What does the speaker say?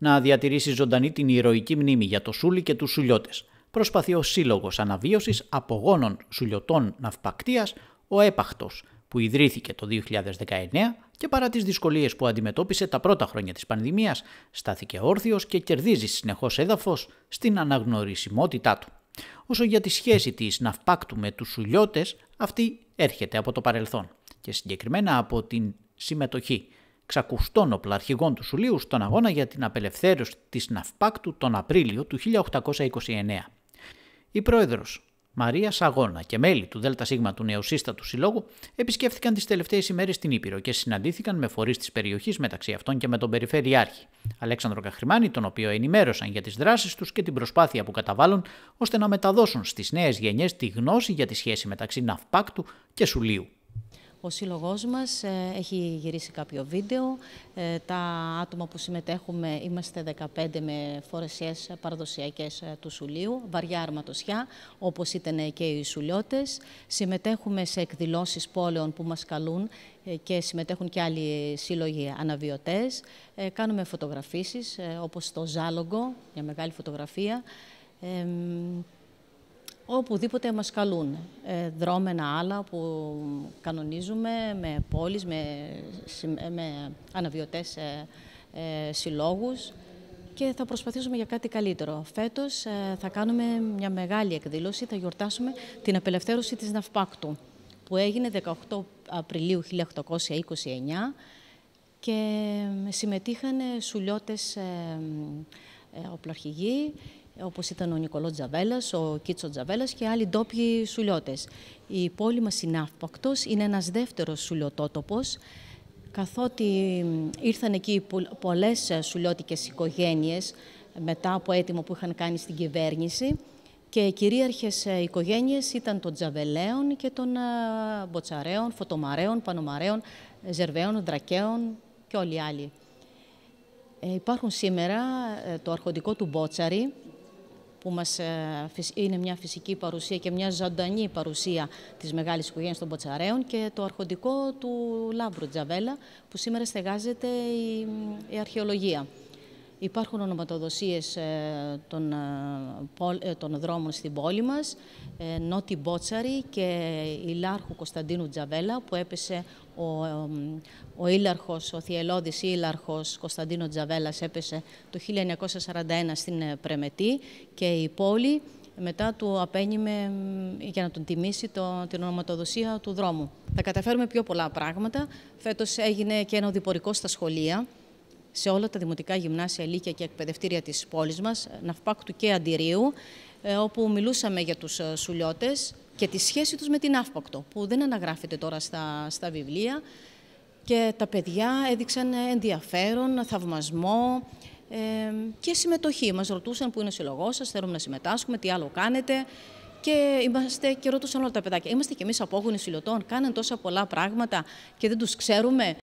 να διατηρήσει ζωντανή την ηρωική μνήμη για το Σούλι και τους Σουλιώτες. Προσπαθεί ο Σύλλογος Αναβίωσης Απογόνων Σουλιωτών Ναυπακτίας, ο Έπαχτος, που ιδρύθηκε το 2019 και παρά τις δυσκολίες που αντιμετώπισε τα πρώτα χρόνια της πανδημίας, στάθηκε όρθιος και κερδίζει συνεχώς έδαφος στην αναγνωρισιμότητά του. Όσο για τη σχέση της Ναυπάκτου με τους Σουλιώτες, αυτή έρχεται από το παρελθόν και συγκεκριμένα από την συμμετοχή ξακουστών οπλαρχηγών του Σουλίου στον αγώνα για την απελευθέρωση της Ναυπάκτου τον Απρίλιο του 1829. Η πρόεδρος Μαρία Σαγώνα και μέλη του ΔΣ του Νεοσύστατου Συλλόγου επισκέφθηκαν τις τελευταίες ημέρες στην Ήπειρο και συναντήθηκαν με φορείς της περιοχής μεταξύ αυτών και με τον Περιφερειάρχη Αλέξανδρο Καχρημάνη, τον οποίο ενημέρωσαν για τις δράσεις τους και την προσπάθεια που καταβάλουν ώστε να μεταδώσουν στις νέες γενιές τη γνώση για τη σχέση μεταξύ Ναυπάκτου και Σουλίου. Ο σύλλογός μας ε, έχει γυρίσει κάποιο βίντεο. Ε, τα άτομα που συμμετέχουμε είμαστε 15 με φορεσιές παραδοσιακές ε, του Σουλίου, βαριά αρματοσιά, όπως ήταν και οι Σουλιώτες. Συμμετέχουμε σε εκδηλώσεις πόλεων που μας καλούν και συμμετέχουν και άλλοι σύλλογοι αναβιωτές. Κάνουμε φωτογραφίσεις, όπως το Ζάλογο, μια μεγάλη φωτογραφία οπουδήποτε μας καλούν. Ε, δρόμενα άλλα που κανονίζουμε με πόλεις, με, ε, με αναβιωτές ε, ε, συλλόγους και θα προσπαθήσουμε για κάτι καλύτερο. Φέτος θα κάνουμε μια μεγάλη εκδήλωση, θα γιορτάσουμε την απελευθέρωση της Ναυπάκτου που έγινε 18 Απριλίου 1829 και συμμετείχαν σουλιώτες οπλαρχηγοί όπως ήταν ο Νικολό Τζαβέλας, ο Κίτσο Τζαβέλας και άλλοι ντόπιοι σουλιώτες. Η πόλη μας είναι είναι ένας δεύτερος σουλιωτότοπος, καθότι ήρθαν εκεί πολλές ε, σουλιώτικες οικογένειες μετά από έτοιμο που είχαν κάνει στην κυβέρνηση και κυρίαρχες ε, οικογένειες ήταν των Τζαβελαίων και των ε, Μποτσαρέων, Φωτομαρέων, Πανομαρέων, Ζερβαίων, Δρακαίων και όλοι οι άλλοι. υπάρχουν σήμερα το αρχοντικό του Μπότσαρη, που μας, ε, είναι μια φυσική παρουσία και μια ζωντανή παρουσία της μεγάλης οικογένειας των Ποτσαρέων και το αρχοντικό του Λάβρου Τζαβέλα που σήμερα στεγάζεται η, η αρχαιολογία. Υπάρχουν ονοματοδοσίες ε, ε, ε, των, δρόμων στην πόλη μας, Νότι Μπότσαρη και η Ιλάρχου Κωνσταντίνου Τζαβέλα που έπεσε ο, ο Ήλαρχος, ο Θιελώδης Ήλαρχος Κωνσταντίνο Τζαβέλας έπεσε το 1941 στην Πρεμετή και η πόλη μετά του απένιμε για να τον τιμήσει το, την ονοματοδοσία του δρόμου. Θα καταφέρουμε πιο πολλά πράγματα. Φέτος έγινε και ένα οδηπορικό στα σχολεία σε όλα τα δημοτικά γυμνάσια, ηλίκια και εκπαιδευτήρια της πόλης μας, Ναυπάκτου και Αντιρίου, ε, όπου μιλούσαμε για τους ε, σουλιώτες και τη σχέση τους με την Ναυπακτο, που δεν αναγράφεται τώρα στα, στα βιβλία. Και τα παιδιά έδειξαν ενδιαφέρον, θαυμασμό και συμμετοχή. Μας ρωτούσαν που είναι ο συλλογός σας, θέλουμε να συμμετάσχουμε, τι άλλο κάνετε. Και, είμαστε, και ρωτούσαν όλα τα παιδάκια, είμαστε κι εμείς απόγονοι Σουλιωτών, κάνουν τόσα πολλά πράγματα και δεν τους ξέρουμε.